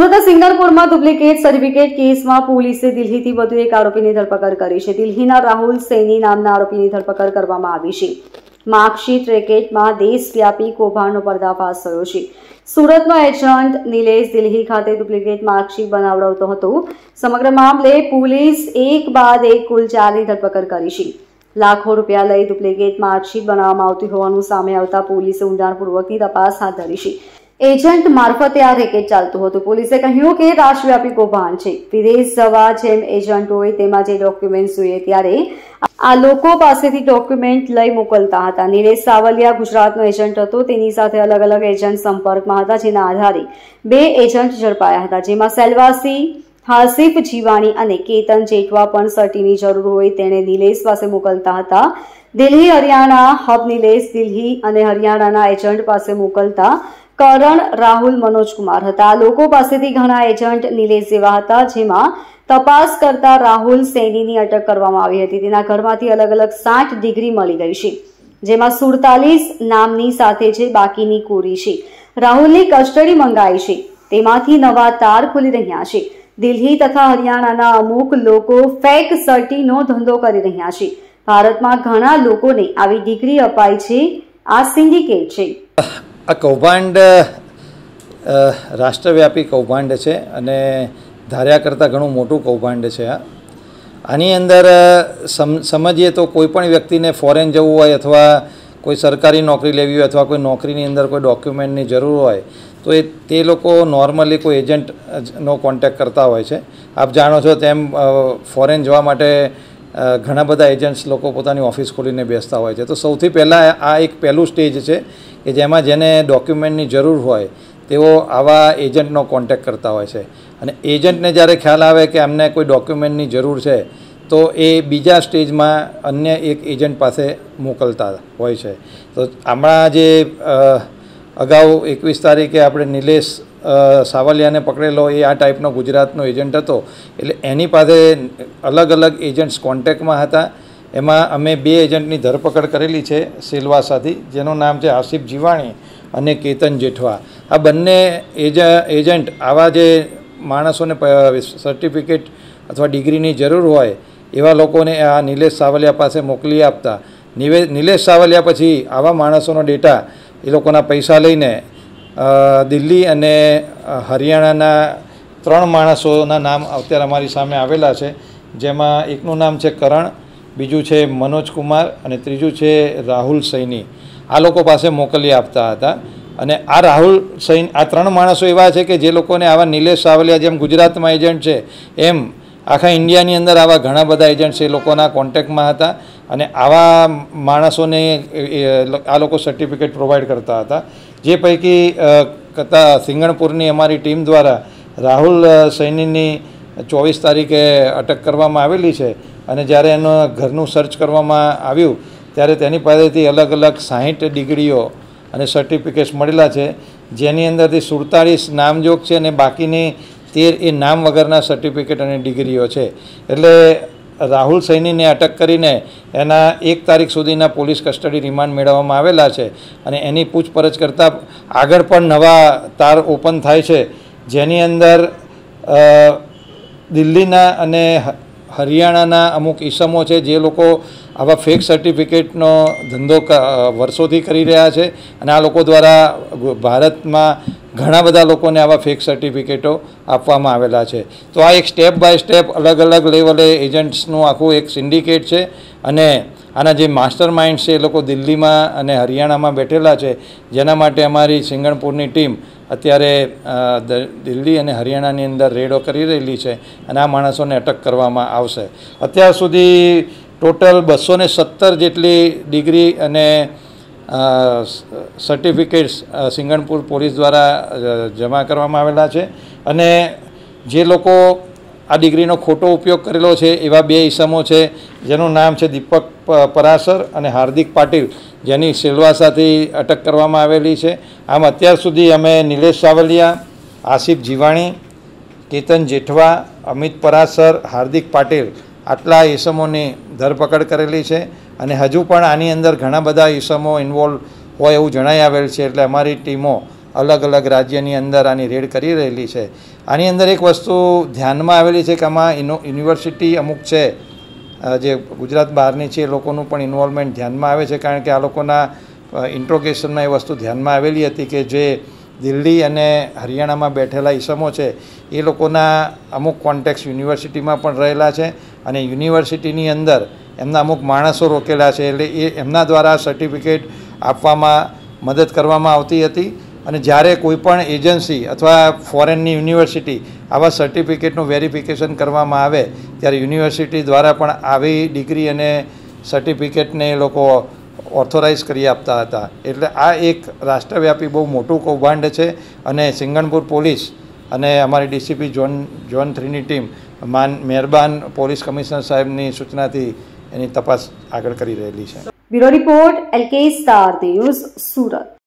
Surat duplicate certificate કેસમાં પોલીસે દિલ્હીથી વધુ એક આરોપીની ધરપકડ કરી છે દિલ્હીના રાહુલ સૈની નામના આરોપીની ધરપકડ કરવામાં આવી છે માર્કશીટ રેકેટમાં દેશવ્યાપી કૌભાંડનો પર્દાફાશ થયો છે સુરતમાં એજન્ટ નિલેશ દિલ્હી ખાતે ડુપ્લિકેટ માર્કશીટ બનાવડાવતો હતો સમગ્ર મામલે પોલીસ એક બાદ એક કુલ ચારની ધરપકડ કરી છે લાખો રૂપિયા લઈ ડુપ્લિકેટ માર્કશીટ બનાવવામાં આવતી હોવાનું સામે આવતા પોલીસે ઊંડાણપૂર્વકની તપાસ હાથ ધરી છે એજન્ટ મારફતે આ રેકેટ ચાલતું હતું પોલીસે કહ્યું કે રાષ્ટ્રવ્યાપી કૌભાંડ છે વિદેશ જવા જેમ એજન્ટ હોય તેમાં જે ડોક્યુમેન્ટ જોઈએ ત્યારે આ લોકો પાસેથી ડોક્યુમેન્ટ લઈ મોકલતા હતા નિલેશ સાવલિયા ગુજરાતનો એજન્ટ હતો તેની સાથે અલગ અલગ એજન્ટ સંપર્કમાં હતા જેના આધારે બે એજન્ટ ઝડપાયા હતા જેમાં સેલવાસી હાસિફ જીવાણી અને કેતન જેઠવા પણ સર્ટીની જરૂર હોય તેણે નિલેશ પાસે મોકલતા હતા દિલ્હી હરિયાણા હબ નિલેશ દિલ્હી અને હરિયાણાના એજન્ટ પાસે મોકલતા કરણ રાહુલ મનોજકુમાર હતા લોકો પાસેથી ઘણા એજન્ટ નિલેશ જેવા હતા જેમાં તપાસ કરતા રાહુલ સૈનીની અટક કરવામાં આવી હતી તેના ઘરમાંથી અલગ અલગ સાઠ ડિગ્રી મળી ગઈ છે જેમાં સુડતાલીસ નામની સાથે જે બાકીની કોરી છે રાહુલની કસ્ટડી મંગાઈ છે તેમાંથી નવા તાર ખુલી રહ્યા છે દિલ્હી તથા હરિયાણાના અમુક લોકો ફેક સર્ટીનો ધંધો કરી રહ્યા છે ભારતમાં ઘણા લોકોને આવી ડિગ્રી અપાય છે આ સિન્ડિકેટ છે આ કૌભાંડ રાષ્ટ્રવ્યાપી કૌભાંડ છે અને ધાર્યા કરતાં ઘણું મોટું કૌભાંડ છે આ આની અંદર સમજીએ તો કોઈ પણ વ્યક્તિને ફોરેન જવું હોય અથવા કોઈ સરકારી નોકરી લેવી હોય અથવા કોઈ નોકરીની અંદર કોઈ ડોક્યુમેન્ટની જરૂર હોય તો એ તે લોકો નોર્મલી કોઈ એજન્ટનો કોન્ટેક્ટ કરતા હોય છે આપ જાણો છો તેમ ફોરેન જવા માટે ઘણા બધા એજન્ટ્સ લોકો પોતાની ઓફિસ ખોલીને બેસતા હોય છે તો સૌથી પહેલાં આ એક પહેલું સ્ટેજ છે કે જેમાં જેને ડોક્યુમેન્ટની જરૂર હોય તેઓ આવા એજન્ટનો કોન્ટેક કરતા હોય છે અને એજન્ટને જ્યારે ખ્યાલ આવે કે એમને કોઈ ડોક્યુમેન્ટની જરૂર છે તો એ બીજા સ્ટેજમાં અન્ય એક એજન્ટ પાસે મોકલતા હોય છે તો હમણાં જે અગાઉ એકવીસ તારીખે આપણે નિલેશ સાવલિયાને પકડેલો એ આ ટાઈપનો ગુજરાતનો એજન્ટ હતો એટલે એની પાસે અલગ અલગ એજન્ટ્સ કોન્ટેક્ટમાં હતા એમાં અમે બે એજન્ટની ધરપકડ કરેલી છે સેલવાસાથી જેનું નામ છે આસિફ જીવાણી અને કેતન જેઠવા આ બંને એજ એજન્ટ આવા જે માણસોને સર્ટિફિકેટ અથવા ડિગ્રીની જરૂર હોય એવા લોકોને આ નિલેશ સાવલિયા પાસે મોકલી આપતા નિવે નિલેશ સાવલિયા પછી આવા માણસોનો ડેટા એ લોકોના પૈસા લઈને દિલ્હી અને હરિયાણાના ત્રણ માણસોના નામ અત્યારે અમારી સામે આવેલા છે જેમાં એકનું નામ છે કરણ બીજું છે મનોજ કુમાર અને ત્રીજું છે રાહુલ સૈની આ લોકો પાસે મોકલી આપતા હતા અને આ રાહુલ સૈન આ ત્રણ માણસો એવા છે કે જે લોકોને આવા નિલેશ સાવલિયા જેમ ગુજરાતમાં એજન્ટ છે એમ આખા ઇન્ડિયાની અંદર આવા ઘણા બધા એજન્ટ્સ એ લોકોના કોન્ટેક્ટમાં હતા અને આવા માણસોને આ લોકો સર્ટિફિકેટ પ્રોવાઈડ કરતા હતા જે પૈકી કથા સિંગણપુરની અમારી ટીમ દ્વારા રાહુલ સૈનીની ચોવીસ તારીખે અટક કરવામાં આવેલી છે અને જ્યારે એનો ઘરનું સર્ચ કરવામાં આવ્યું ત્યારે તેની પાસેથી અલગ અલગ સાહીઠ ડિગ્રીઓ અને સર્ટિફિકેટ્સ મળેલા છે જેની અંદરથી સુડતાળીસ નામજોગ છે અને બાકીની તેર એ નામ વગરના સર્ટિફિકેટ અને ડિગ્રીઓ છે એટલે રાહુલ સૈનીને અટક કરીને એના એક તારીખ સુધીના પોલીસ કસ્ટડી રિમાન્ડ મેળવવામાં આવેલા છે અને એની પૂછપરછ કરતાં આગળ પણ નવા તાર ઓપન થાય છે જેની અંદર દિલ્હીના અને હરિયાણાના અમુક ઈસમો છે જે લોકો આવા ફેક સર્ટિફિકેટનો ધંધો વર્ષોથી કરી રહ્યા છે અને આ લોકો દ્વારા ભારતમાં ઘણા બધા લોકોને આવા ફેક સર્ટિફિકેટો આપવામાં આવેલા છે તો આ એક સ્ટેપ બાય સ્ટેપ અલગ અલગ લેવલે એજન્ટ્સનું આખું એક સિન્ડિકેટ છે અને આના જે માસ્ટર માઇન્ડ છે એ લોકો દિલ્હીમાં અને હરિયાણામાં બેઠેલા છે જેના માટે અમારી સિંગણપુરની ટીમ અત્યારે દિલ્હી અને હરિયાણાની અંદર રેડો કરી રહેલી છે અને આ માણસોને અટક કરવામાં આવશે અત્યાર સુધી ટોટલ બસો સત્તર જેટલી ડિગ્રી અને સર્ટિફિકેટ્સ સિંગણપુર પોલીસ દ્વારા જમા કરવામાં આવેલા છે અને જે લોકો આ ડિગ્રીનો ખોટો ઉપયોગ કરેલો છે એવા બે ઇસમો છે જેનું નામ છે દીપક પરાસર અને હાર્દિક પાટીલ જેની સેલવાસાથી અટક કરવામાં આવેલી છે આમ અત્યાર સુધી અમે નિલેશ સાવલિયા આસિફ જીવાણી કેતન જેઠવા અમિત પરાસર હાર્દિક પાટીલ આટલા ઇસમોની ધરપકડ કરેલી છે અને હજુ પણ આની અંદર ઘણા બધા ઇસમો ઇન્વોલ્વ હોય એવું જણાઈ આવેલ છે એટલે અમારી ટીમો અલગ અલગ રાજ્યની અંદર આની રેડ કરી રહેલી છે આની અંદર એક વસ્તુ ધ્યાનમાં આવેલી છે કે આમાં યુનિવર્સિટી અમુક છે જે ગુજરાત બહારની છે એ લોકોનું પણ ઇન્વોલ્વમેન્ટ ધ્યાનમાં આવે છે કારણ કે આ લોકોના ઇન્ટ્રોગેશનમાં એ વસ્તુ ધ્યાનમાં આવેલી હતી કે જે દિલ્હી અને હરિયાણામાં બેઠેલા ઈસમો છે એ લોકોના અમુક કોન્ટેક્ટ યુનિવર્સિટીમાં પણ રહેલા છે અને યુનિવર્સિટીની અંદર એમના અમુક માણસો રોકેલા છે એટલે એ એમના દ્વારા સર્ટિફિકેટ આપવામાં મદદ કરવામાં આવતી હતી અને જ્યારે કોઈપણ એજન્સી અથવા ફોરેનની યુનિવર્સિટી આવા સર્ટિફિકેટનું વેરિફિકેશન કરવામાં આવે ત્યારે યુનિવર્સિટી દ્વારા પણ આવી ડિગ્રી અને સર્ટિફિકેટને એ લોકો ઓથોરાઇઝ કરી આપતા હતા એટલે આ એક રાષ્ટ્રવ્યાપી બહુ મોટું કૌભાંડ છે અને સિંગણપુર પોલીસ અને અમારી ડીસીપી જોન જોન થ્રીની ટીમ માન મહેરબાન પોલીસ કમિશનર સાહેબની સૂચનાથી એની તપાસ આગળ કરી રહેલી છે bureau report LK Star News Surat